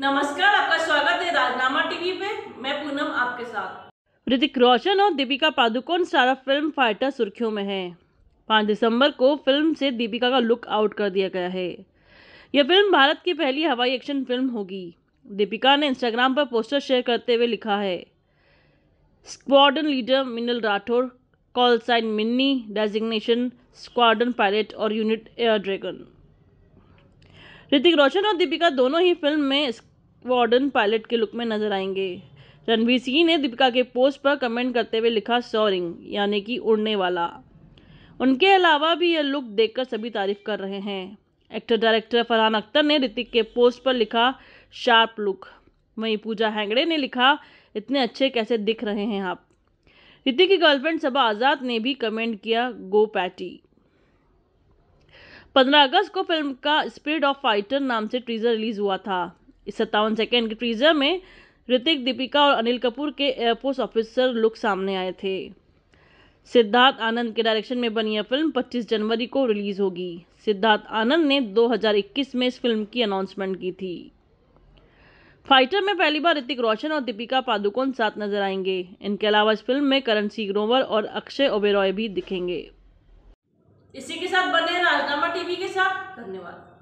नमस्कार आपका स्वागत है राजनामा टीवी पे मैं पूनम आपके साथ ऋतिक रोशन और दीपिका पादुकोण सारा फिल्म फाइटर सुर्खियों में है पाँच दिसंबर को फिल्म से दीपिका का लुक आउट कर दिया गया है यह फिल्म भारत की पहली हवाई एक्शन फिल्म होगी दीपिका ने इंस्टाग्राम पर पोस्टर शेयर करते हुए लिखा है squadron leader Minal Rathore call sign Minni designation squadron pilot और unit Air Dragon Hrithik Roshan और दीपिका दोनों ही फिल्म में स्क्वाडन पायलट के लुक में नजर आएंगे रणवीर सिंह ने दीपिका के पोस्ट पर कमेंट करते हुए लिखा सोरिंग यानी कि उड़ने वाला उनके अलावा भी यह लुक देखकर सभी तारीफ कर रहे हैं एक्टर डायरेक्टर फरहान अख्तर ने ऋतिक के पोस्ट पर लिखा शार्प लुक वहीं पूजा हैंगड़े ने लिखा इतने अच्छे कैसे दिख रहे हैं आप ऋतिक की गर्लफ्रेंड सबा आज़ाद ने भी कमेंट किया गो पैटी पंद्रह अगस्त को फिल्म का स्पिरिट ऑफ फाइटर नाम से ट्रीजर रिलीज हुआ था इस सत्तावन सेकेंड के ट्रीजर में ऋतिक दीपिका और अनिल कपूर के एयरफोर्स ऑफिसर लुक सामने आए थे सिद्धार्थ आनंद के डायरेक्शन में बनी यह फिल्म 25 जनवरी को रिलीज होगी सिद्धार्थ आनंद ने 2021 में इस फिल्म की अनाउंसमेंट की थी फाइटर में पहली बार ऋतिक रोशन और दीपिका पादुकोण साथ नजर आएंगे इनके अलावा इस फिल्म में करण ग्रोवर और अक्षय ओबेरॉय भी दिखेंगे इसी के साथ बने राजनामा टीवी के साथ धन्यवाद